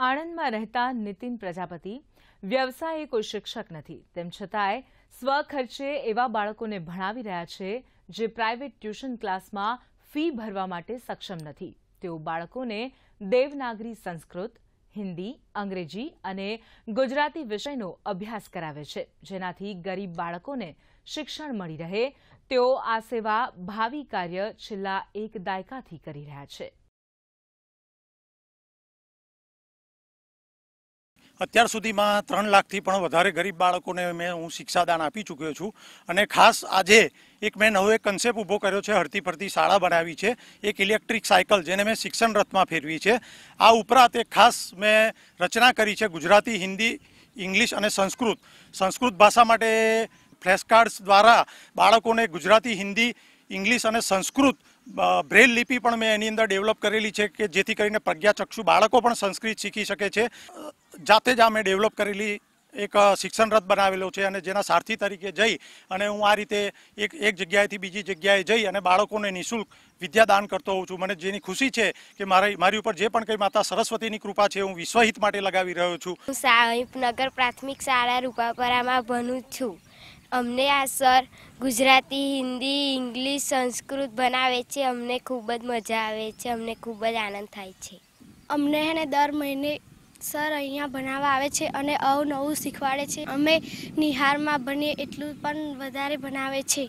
આણંદમાં રહેતા નીતિન પ્રજાપતિ વ્યવસાય કોઈ શિક્ષક નથી તેમ છતાંય સ્વખર્ચે એવા બાળકોને ભણાવી રહ્યા છે જે પ્રાઇવેટ ટ્યુશન ક્લાસમાં ફી ભરવા માટે સક્ષમ નથી તેઓ બાળકોને દેવનાગરી સંસ્કૃત હિન્દી અંગ્રેજી અને ગુજરાતી વિષયનો અભ્યાસ કરાવે છે જેનાથી ગરીબ બાળકોને શિક્ષણ મળી રહે તેઓ આ સેવા ભાવિ કાર્ય છેલ્લા એક દાયકાથી કરી રહ્યા છે અત્યાર સુધીમાં ત્રણ લાખથી પણ વધારે ગરીબ બાળકોને મેં હું શિક્ષાદાન આપી ચૂક્યો છું અને ખાસ આજે એક મેં નવો એક કન્સેપ્ટ ઊભો કર્યો છે હરતી ફરતી શાળા બનાવી છે એક ઇલેક્ટ્રિક સાયકલ જેને મેં શિક્ષણ રથમાં ફેરવી છે આ ઉપરાંત એક ખાસ મેં રચના કરી છે ગુજરાતી હિન્દી ઇંગ્લિશ અને સંસ્કૃત સંસ્કૃત ભાષા માટે ફ્લેશકાર્ડ્સ દ્વારા બાળકોને ગુજરાતી હિન્દી ઇંગ્લિશ અને સંસ્કૃત બ્રેલ લિપિ પણ મેં એની અંદર ડેવલપ કરેલી છે કે જેથી કરીને પ્રજ્ઞાચક્ષુ બાળકો પણ સંસ્કૃત શીખી શકે છે જાતે જ અમે ડેવલપ કરેલી એક શિક્ષણ રથ બનાવેલો છે અને જેના સારથી તરીકે જઈ અને હું આ રીતે એક એક જગ્યાએથી બીજી જગ્યાએ જઈ અને બાળકોને નિઃશુલ્ક વિદ્યાદાન કરતો હોઉં છું મને જેની ખુશી છે કે મારી મારી ઉપર જે પણ કંઈ માતા સરસ્વતીની કૃપા છે હું વિશ્વહિત માટે લગાવી રહ્યો છું હું સાહેબનગર પ્રાથમિક શાળા રૂપાપરામાં ભણું છું અમને આ સર ગુજરાતી હિન્દી ઇંગ્લિશ સંસ્કૃત બનાવે છે અમને ખૂબ જ મજા આવે છે અમને ખૂબ જ આનંદ થાય છે અમને હેને દર મહિને સર અહીંયા ભણાવવા આવે છે અને અવનવું શીખવાડે છે અમે નિહારમાં ભણીએ એટલું પણ વધારે ભણાવે છે